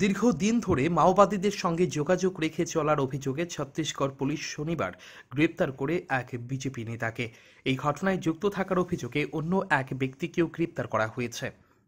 দীর্ঘদিন ধরে মাওবাদীদের সঙ্গে যোগাযোগ রেখে চলার অভিযোগে ছত্তিশগড় পুলিশ শনিবার গ্রেপ্তার করে এক বিজেপি নেতাকে এই ঘটনায় যুক্ত থাকার অভিযোগে অন্য এক ব্যক্তিকেও গ্রেপ্তার করা হয়েছে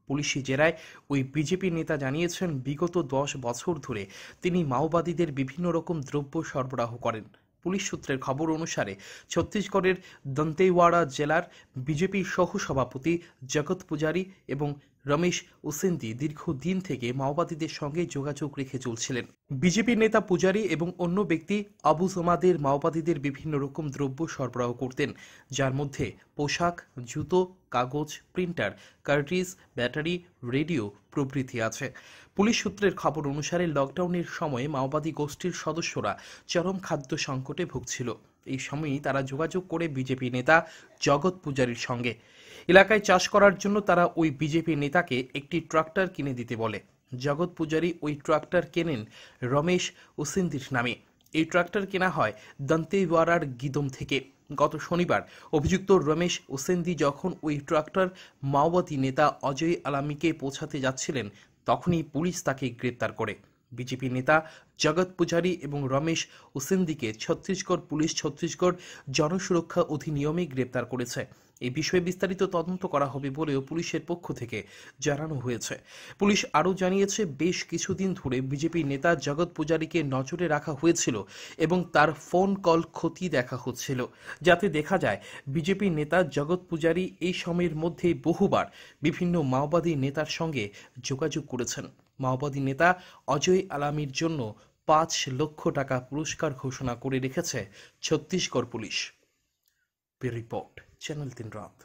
পুলিশি জেরায় ওই বিজেপি নেতা জানিয়েছেন বিগত দশ বছর ধরে তিনি মাওবাদীদের বিভিন্ন রকম দ্রব্য সরবরাহ করেন পুলিশ সূত্রের খবর অনুসারে ছত্তিশগড়ের দন্তেওয়াড়া জেলার বিজেপির সহসভাপতি জগৎ পূজারী এবং রমেশ উসেন্দি দীর্ঘদিন থেকে মাওবাদীদের সঙ্গে যোগাযোগ রেখে চলছিলেন বিজেপির নেতা পূজারি এবং অন্য ব্যক্তি আবু জমাদের মাওবাদীদের বিভিন্ন রকম দ্রব্য সরবরাহ করতেন যার মধ্যে পোশাক জুতো কাগজ প্রিন্টার কার্টিজ ব্যাটারি রেডিও প্রভৃতি আছে পুলিশ সূত্রের খবর অনুসারে লকডাউনের সময়ে মাওবাদী গোষ্ঠীর সদস্যরা চরম খাদ্য সংকটে ভুগছিল এই সময়ই তারা যোগাযোগ করে বিজেপি নেতা জগৎ পূজারীর সঙ্গে এলাকায় চাষ করার জন্য তারা ওই বিজেপি নেতাকে একটি ট্রাক্টর কিনে দিতে বলে জগৎ পূজারী ওই ট্রাক্টর কেনেন রমেশ ওসিন্দির নামে এই ট্রাক্টর কেনা হয় দন্তেওয়ারার গিদম থেকে গত শনিবার অভিযুক্ত রমেশ ওসেন্দি যখন ওই ট্রাক্টর মাওবাদী নেতা অজয় আলামিকে পৌঁছাতে যাচ্ছিলেন তখনই পুলিশ তাকে গ্রেপ্তার করে বিজেপি নেতা জগৎ পূজারি এবং রমেশ উসেন্দিকে ছত্তিশগড় পুলিশ ছত্তিশগড় জনসুরক্ষা অধিনিয়মে গ্রেপ্তার করেছে এই বিষয়ে বিস্তারিত তদন্ত করা হবে বলেও পুলিশের পক্ষ থেকে জানানো হয়েছে পুলিশ আরও জানিয়েছে বেশ কিছুদিন ধরে বিজেপি নেতা জগৎ পূজারীকে নজরে রাখা হয়েছিল এবং তার ফোন কল ক্ষতি দেখা হচ্ছিল যাতে দেখা যায় বিজেপি নেতা জগৎ পূজারী এই সময়ের মধ্যে বহুবার বিভিন্ন মাওবাদী নেতার সঙ্গে যোগাযোগ করেছেন মাওবাদী নেতা অজয় আলামির জন্য পাঁচ লক্ষ টাকা পুরস্কার ঘোষণা করে রেখেছে ছত্তিশগড় পুলিশ রিপোর্ট চ্যানেল তিন রাত